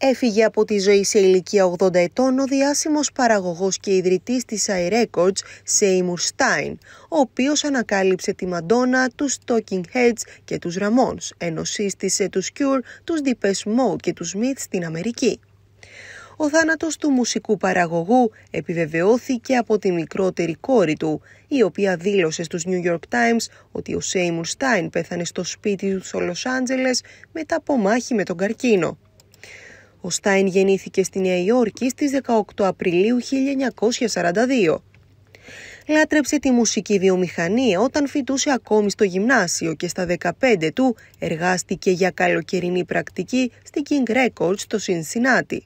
Έφυγε από τη ζωή σε ηλικία 80 ετών ο διάσημος παραγωγός και ιδρυτής της iRecords, Σέιμουρ Στάιν, ο οποίος ανακάλυψε τη Μαντόνα, τους Talking Heads και τους Ramones, ενώ σύστησε τους Cure, τους Deepest Mode και τους Smith στην Αμερική. Ο θάνατος του μουσικού παραγωγού επιβεβαιώθηκε από τη μικρότερη κόρη του, η οποία δήλωσε στους New York Times ότι ο Σέιμουρ Στάιν πέθανε στο σπίτι του στο Λος Άντζελες μετά από μάχη με τον καρκίνο. Ο Στάιν γεννήθηκε στη Νέα Υόρκη στις 18 Απριλίου 1942. Λάτρεψε τη μουσική βιομηχανία όταν φοιτούσε ακόμη στο γυμνάσιο και στα 15 του εργάστηκε για καλοκαιρινή πρακτική στη King Records στο Σινσινάτι.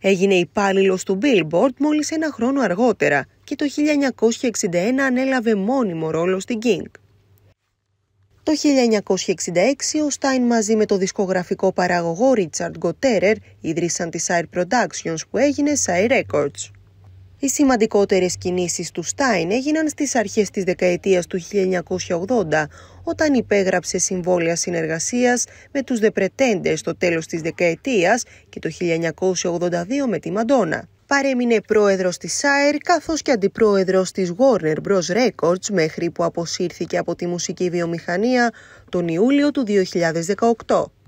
Έγινε υπάλληλος του Billboard μόλις ένα χρόνο αργότερα και το 1961 ανέλαβε μόνιμο ρόλο στην King. Το 1966 ο Στάιν μαζί με το δισκογραφικό παραγωγό Ρίτσαρντ Γκοτέρερ ίδρυσαν τη Sire Productions που έγινε Sire Records. Οι σημαντικότερες κινήσεις του Στάιν έγιναν στις αρχές της δεκαετίας του 1980 όταν υπέγραψε συμβόλαια συνεργασίας με τους The Pretenders στο τέλος της δεκαετίας και το 1982 με τη Μαντόνα παρέμεινε πρόεδρος της ΣΑΕΡ καθώς και αντιπρόεδρος της Warner Bros. Records μέχρι που αποσύρθηκε από τη μουσική βιομηχανία τον Ιούλιο του 2018.